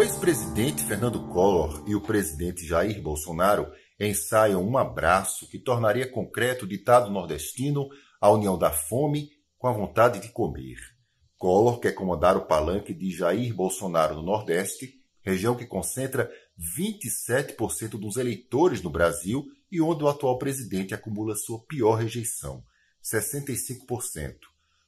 O ex-presidente Fernando Collor e o presidente Jair Bolsonaro ensaiam um abraço que tornaria concreto o ditado nordestino A união da fome com a vontade de comer. Collor quer comandar o palanque de Jair Bolsonaro no Nordeste, região que concentra 27% dos eleitores no Brasil e onde o atual presidente acumula sua pior rejeição, 65%.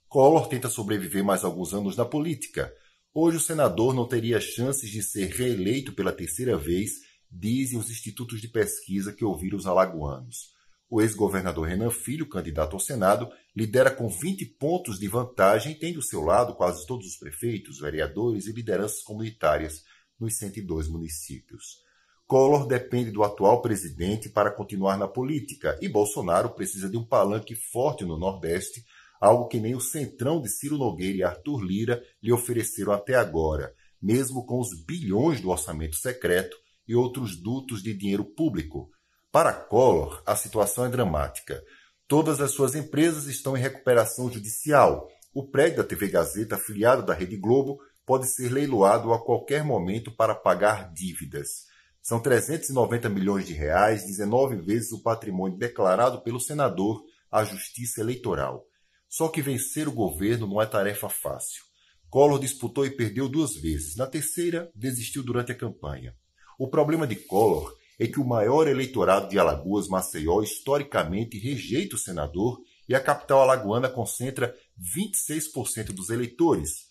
Collor tenta sobreviver mais alguns anos na política Hoje o senador não teria chances de ser reeleito pela terceira vez, dizem os institutos de pesquisa que ouviram os alagoanos. O ex-governador Renan Filho, candidato ao Senado, lidera com 20 pontos de vantagem, tendo ao seu lado quase todos os prefeitos, vereadores e lideranças comunitárias nos 102 municípios. Collor depende do atual presidente para continuar na política e Bolsonaro precisa de um palanque forte no Nordeste algo que nem o centrão de Ciro Nogueira e Arthur Lira lhe ofereceram até agora, mesmo com os bilhões do orçamento secreto e outros dutos de dinheiro público. Para Collor, a situação é dramática. Todas as suas empresas estão em recuperação judicial. O prédio da TV Gazeta, filiado da Rede Globo, pode ser leiloado a qualquer momento para pagar dívidas. São 390 milhões de reais, 19 vezes o patrimônio declarado pelo senador à Justiça Eleitoral. Só que vencer o governo não é tarefa fácil. Collor disputou e perdeu duas vezes. Na terceira, desistiu durante a campanha. O problema de Collor é que o maior eleitorado de Alagoas, Maceió, historicamente rejeita o senador e a capital alagoana concentra 26% dos eleitores.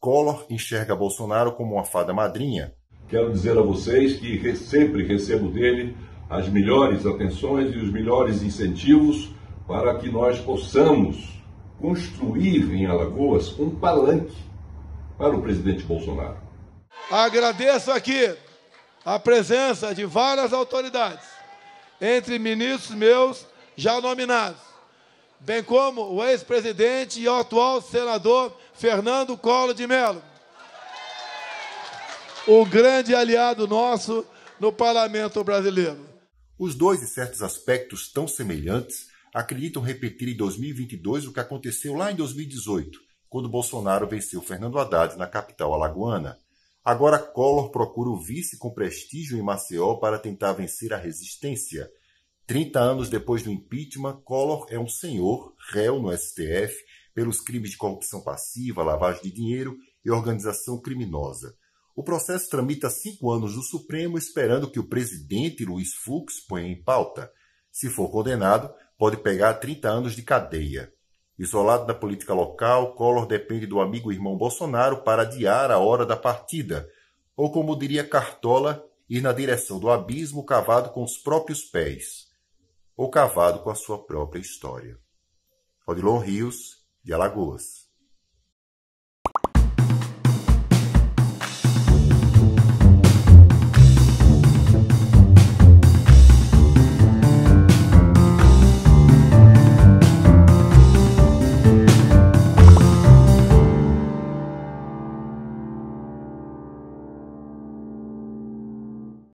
Collor enxerga Bolsonaro como uma fada madrinha. Quero dizer a vocês que sempre recebo dele as melhores atenções e os melhores incentivos para que nós possamos construir em Alagoas um palanque para o presidente Bolsonaro. Agradeço aqui a presença de várias autoridades, entre ministros meus já nominados, bem como o ex-presidente e o atual senador Fernando Collor de Mello, o grande aliado nosso no parlamento brasileiro. Os dois, em certos aspectos tão semelhantes, acreditam repetir em 2022 o que aconteceu lá em 2018, quando Bolsonaro venceu Fernando Haddad na capital alagoana. Agora Collor procura o vice com prestígio em Maceió para tentar vencer a resistência. Trinta anos depois do impeachment, Collor é um senhor réu no STF pelos crimes de corrupção passiva, lavagem de dinheiro e organização criminosa. O processo tramita cinco anos no Supremo, esperando que o presidente Luiz Fux ponha em pauta. Se for condenado, pode pegar 30 anos de cadeia. Isolado da política local, Collor depende do amigo irmão Bolsonaro para adiar a hora da partida, ou como diria Cartola, ir na direção do abismo cavado com os próprios pés, ou cavado com a sua própria história. Odilon Rios, de Alagoas.